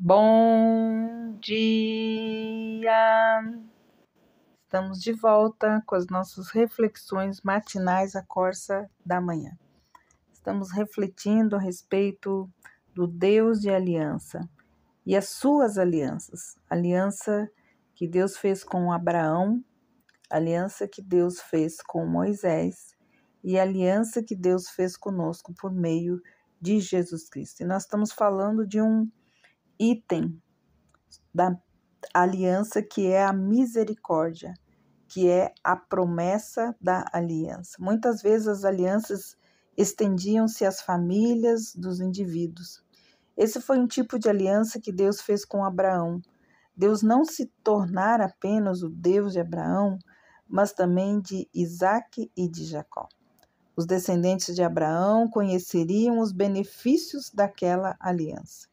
Bom dia! Estamos de volta com as nossas reflexões matinais à corça da manhã. Estamos refletindo a respeito do Deus de aliança e as suas alianças. Aliança que Deus fez com Abraão, aliança que Deus fez com Moisés e aliança que Deus fez conosco por meio de Jesus Cristo. E nós estamos falando de um item da aliança que é a misericórdia, que é a promessa da aliança. Muitas vezes as alianças estendiam-se às famílias dos indivíduos. Esse foi um tipo de aliança que Deus fez com Abraão. Deus não se tornara apenas o Deus de Abraão, mas também de Isaac e de Jacó. Os descendentes de Abraão conheceriam os benefícios daquela aliança.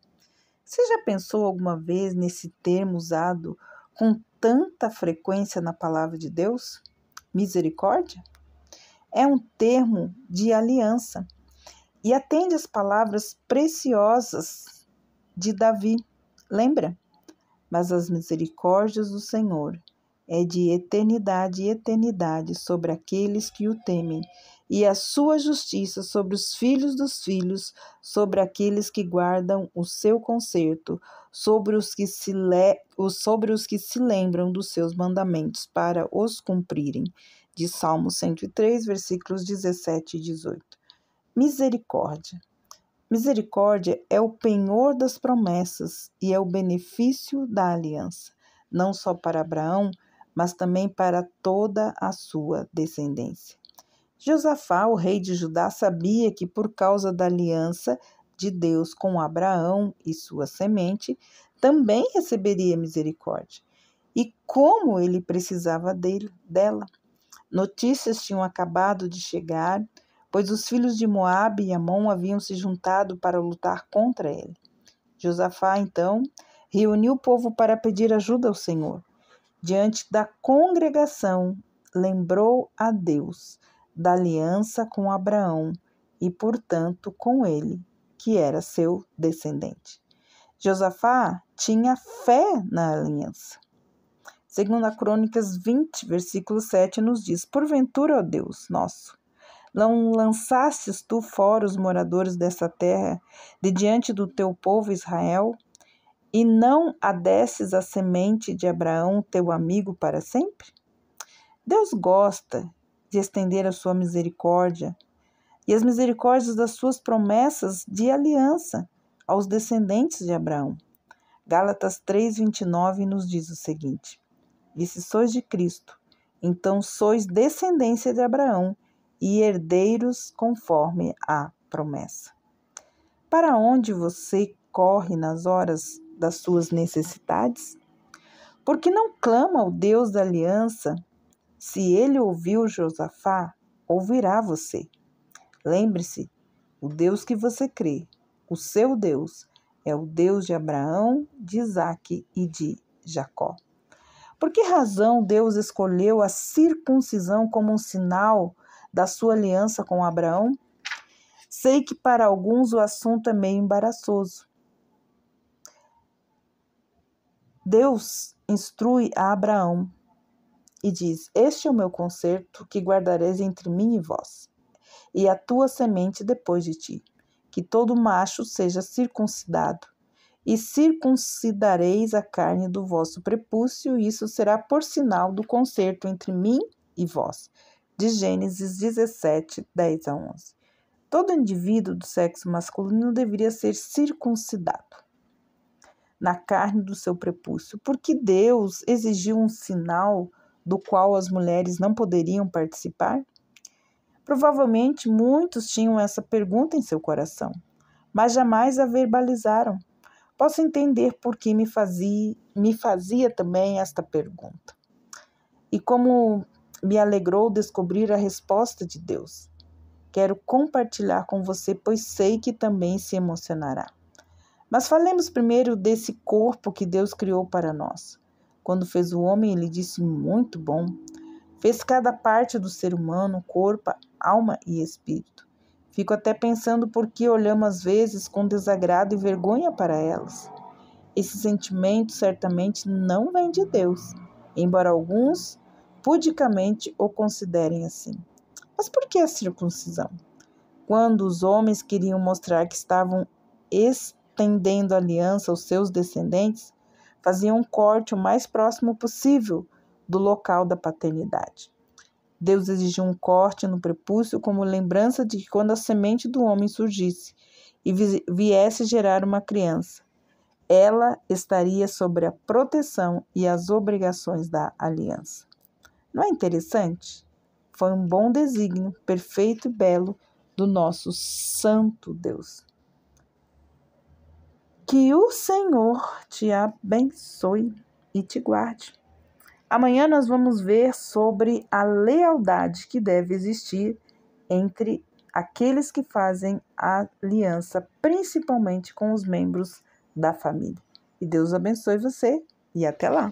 Você já pensou alguma vez nesse termo usado com tanta frequência na palavra de Deus? Misericórdia? É um termo de aliança e atende às palavras preciosas de Davi. Lembra? Mas as misericórdias do Senhor é de eternidade e eternidade sobre aqueles que o temem e a sua justiça sobre os filhos dos filhos, sobre aqueles que guardam o seu conserto, sobre os que se, le... sobre os que se lembram dos seus mandamentos para os cumprirem. De Salmo 103, versículos 17 e 18. Misericórdia. Misericórdia é o penhor das promessas e é o benefício da aliança, não só para Abraão, mas também para toda a sua descendência. Josafá, o rei de Judá, sabia que por causa da aliança de Deus com Abraão e sua semente, também receberia misericórdia. E como ele precisava dele, dela. Notícias tinham acabado de chegar, pois os filhos de Moabe e Amon haviam se juntado para lutar contra ele. Josafá, então, reuniu o povo para pedir ajuda ao Senhor. Diante da congregação, lembrou a Deus da aliança com Abraão e, portanto, com ele, que era seu descendente. Josafá tinha fé na aliança. Segundo a Crônicas 20, versículo 7, nos diz: Porventura, ó Deus nosso, não lançastes tu fora os moradores dessa terra de diante do teu povo Israel, e não adesses a semente de Abraão, teu amigo, para sempre? Deus gosta de estender a sua misericórdia e as misericórdias das suas promessas de aliança aos descendentes de Abraão. Gálatas 3:29 nos diz o seguinte: E se sois de Cristo, então sois descendência de Abraão e herdeiros conforme a promessa. Para onde você corre nas horas das suas necessidades? Porque não clama ao Deus da aliança se ele ouviu Josafá, ouvirá você. Lembre-se, o Deus que você crê, o seu Deus, é o Deus de Abraão, de Isaac e de Jacó. Por que razão Deus escolheu a circuncisão como um sinal da sua aliança com Abraão? Sei que para alguns o assunto é meio embaraçoso. Deus instrui a Abraão e diz: Este é o meu concerto que guardareis entre mim e vós, e a tua semente depois de ti, que todo macho seja circuncidado. E circuncidareis a carne do vosso prepúcio, e isso será por sinal do concerto entre mim e vós. De Gênesis 17, 10 a 11. Todo indivíduo do sexo masculino deveria ser circuncidado na carne do seu prepúcio, porque Deus exigiu um sinal do qual as mulheres não poderiam participar? Provavelmente muitos tinham essa pergunta em seu coração, mas jamais a verbalizaram. Posso entender por que me fazia, me fazia também esta pergunta. E como me alegrou descobrir a resposta de Deus. Quero compartilhar com você, pois sei que também se emocionará. Mas falemos primeiro desse corpo que Deus criou para nós. Quando fez o homem, ele disse: Muito bom. Fez cada parte do ser humano, corpo, alma e espírito. Fico até pensando por que olhamos às vezes com desagrado e vergonha para elas. Esse sentimento certamente não vem de Deus, embora alguns pudicamente o considerem assim. Mas por que a circuncisão? Quando os homens queriam mostrar que estavam estendendo aliança aos seus descendentes, fazia um corte o mais próximo possível do local da paternidade. Deus exigiu um corte no prepúcio como lembrança de que quando a semente do homem surgisse e viesse gerar uma criança, ela estaria sobre a proteção e as obrigações da aliança. Não é interessante? Foi um bom desígnio, perfeito e belo do nosso santo Deus. Que o Senhor te abençoe e te guarde. Amanhã nós vamos ver sobre a lealdade que deve existir entre aqueles que fazem a aliança, principalmente com os membros da família. E Deus abençoe você e até lá!